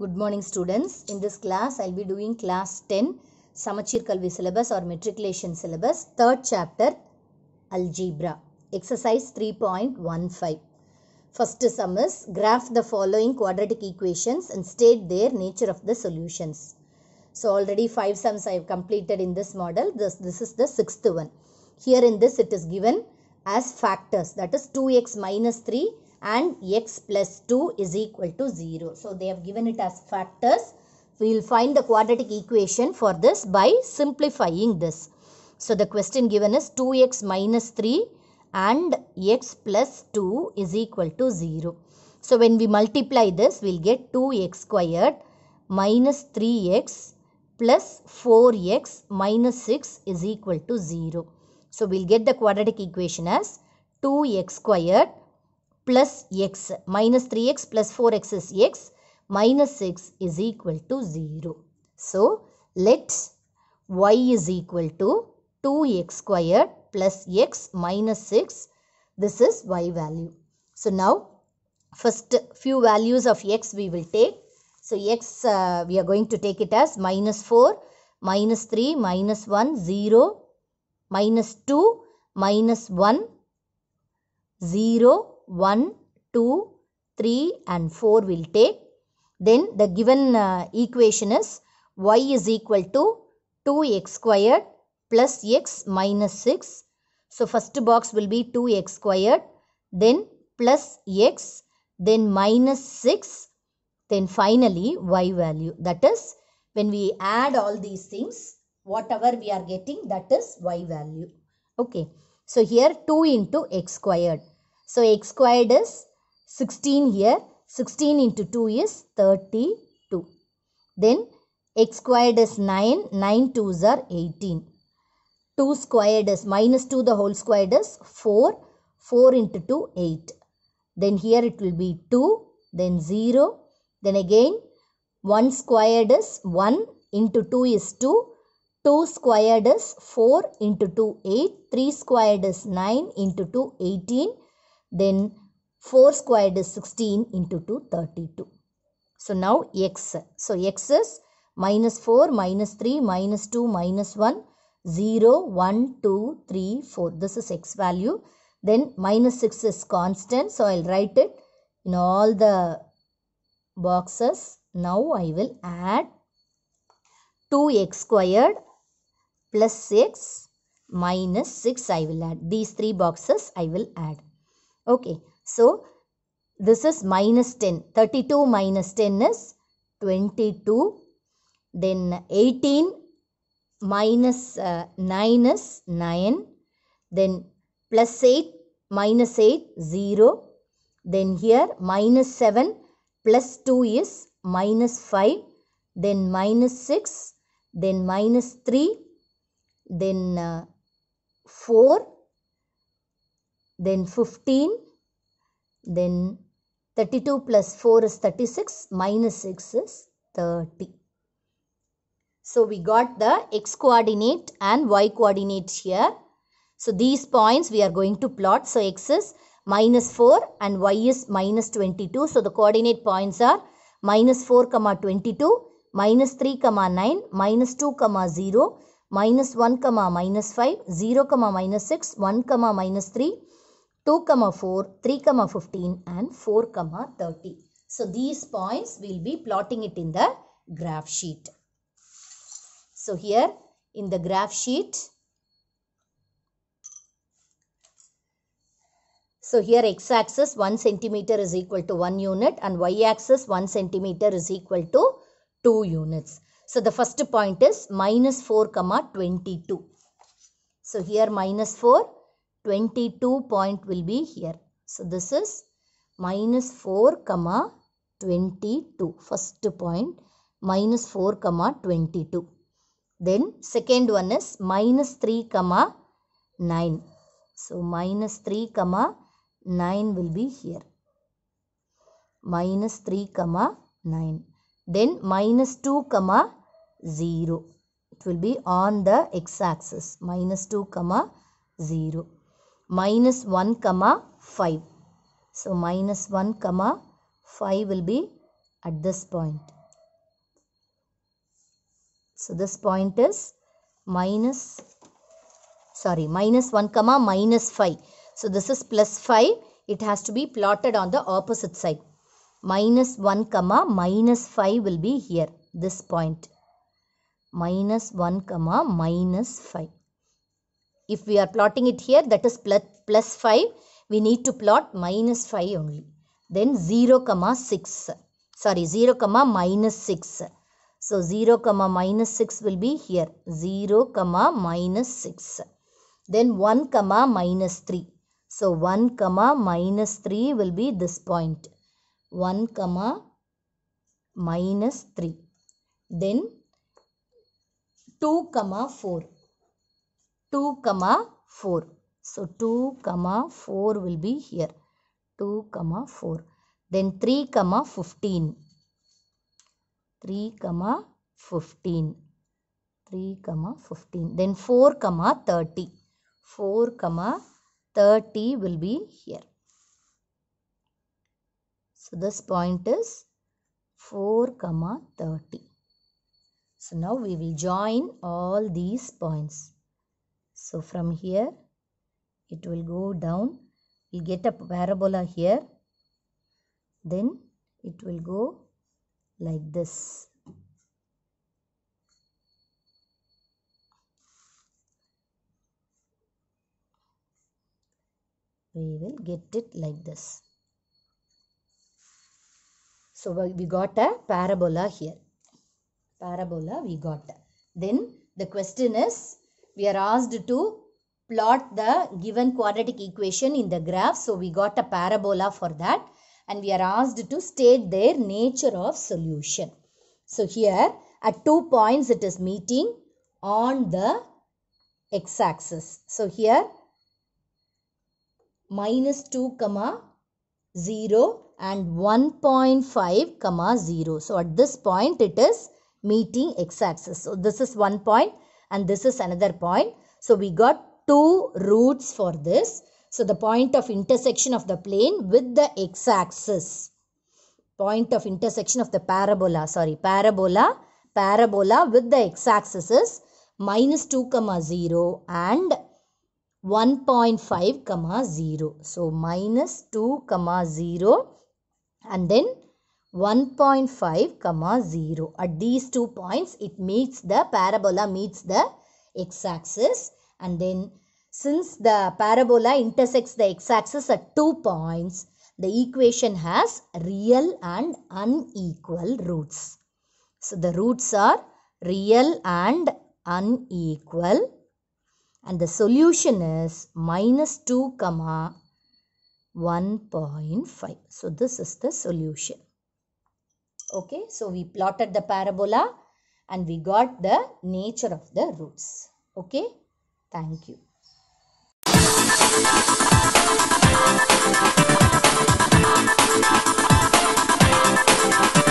Good morning students. In this class I will be doing class 10 Samachir Kalvi syllabus or matriculation syllabus third chapter algebra exercise 3.15. First sum is graph the following quadratic equations and state their nature of the solutions. So already five sums I have completed in this model. This, this is the sixth one. Here in this it is given as factors that is 2x minus 3 and x plus 2 is equal to 0. So, they have given it as factors. We will find the quadratic equation for this by simplifying this. So, the question given is 2x minus 3 and x plus 2 is equal to 0. So, when we multiply this, we will get 2x squared minus 3x plus 4x minus 6 is equal to 0. So, we will get the quadratic equation as 2x squared plus x minus 3x plus 4x is x minus 6 is equal to 0. So let y is equal to 2x squared plus x minus 6. This is y value. So now first few values of x we will take. So x uh, we are going to take it as minus 4, minus 3, minus 1, 0, minus 2, minus 1, 0, 1, 2, 3 and 4 will take. Then the given uh, equation is y is equal to 2x squared plus x minus 6. So first box will be 2x squared, then plus x, then minus 6, then finally y value. That is when we add all these things, whatever we are getting that is y value. Okay. So here 2 into x squared. So x squared is 16 here. 16 into 2 is 32. Then x squared is 9. 9 2s are 18. 2 squared is minus 2 the whole squared is 4. 4 into 2 8. Then here it will be 2. Then 0. Then again 1 squared is 1 into 2 is 2. 2 squared is 4 into 2 8. 3 squared is 9 into 2 18. Then 4 squared is 16 into 2, 32. So now x. So x is minus 4, minus 3, minus 2, minus 1, 0, 1, 2, 3, 4. This is x value. Then minus 6 is constant. So I'll write it in all the boxes. Now I will add 2x squared plus 6 minus 6 I will add. These three boxes I will add. Okay, so this is minus 10. 32 minus 10 is 22. Then 18 minus, uh, 9 is 9. Then plus 8 minus 8 0. Then here minus 7 plus 2 is minus 5. Then minus 6. Then minus 3. Then uh, 4 then 15, then 32 plus 4 is 36, minus 6 is 30. So we got the x coordinate and y coordinate here. So these points we are going to plot. So x is minus 4 and y is minus 22. So the coordinate points are minus 4 comma 22, minus 3 comma 9, minus 2 comma 0, minus 1 comma minus 5, 0 comma minus 6, 1 comma minus 3, 2 comma 4, 3 comma 15 and 4 comma 30. So these points will be plotting it in the graph sheet. So here in the graph sheet, so here x-axis 1 centimeter is equal to 1 unit and y-axis 1 centimeter is equal to 2 units. So the first point is minus 4 comma 22. So here minus 4 22 point will be here. So, this is minus 4 comma 22 first point minus 4 comma 22. Then second one is minus 3 comma 9. So, minus 3 comma 9 will be here. Minus 3 comma 9. Then minus 2 comma 0. It will be on the x axis minus 2 comma 0 minus 1 comma 5. So minus 1 comma 5 will be at this point. So this point is minus sorry minus 1 comma minus 5. So this is plus 5. It has to be plotted on the opposite side. Minus 1 comma minus 5 will be here this point. Minus 1 comma minus 5. If we are plotting it here, that is plus, plus 5, we need to plot minus 5 only. Then 0, comma 6. Sorry, 0, comma minus 6. So 0, comma minus 6 will be here. 0, comma minus 6. Then 1, comma minus 3. So 1, comma minus 3 will be this point. 1, comma minus 3. Then 2, comma 4. 2 comma 4. So 2 comma 4 will be here. 2 comma 4. Then 3 comma 15. 3 comma 15. 3 comma 15. Then 4 comma 30. 4 comma 30 will be here. So this point is 4 comma 30. So now we will join all these points. So from here it will go down. We'll get a parabola here. Then it will go like this. We will get it like this. So we got a parabola here. Parabola we got. Then the question is we are asked to plot the given quadratic equation in the graph. So, we got a parabola for that and we are asked to state their nature of solution. So, here at two points it is meeting on the x-axis. So, here minus 2 comma 0 and 1.5 comma 0. So, at this point it is meeting x-axis. So, this is one point and this is another point. So we got two roots for this. So the point of intersection of the plane with the x-axis. Point of intersection of the parabola, sorry, parabola, parabola with the x-axis is minus 2 comma 0 and 1.5 comma 0. So minus 2 comma 0 and then 1.5 comma 0 at these two points it meets the parabola meets the x-axis and then since the parabola intersects the x-axis at two points the equation has real and unequal roots. So the roots are real and unequal and the solution is minus 2 comma 1.5. So this is the solution. Okay, so we plotted the parabola and we got the nature of the roots. Okay, thank you.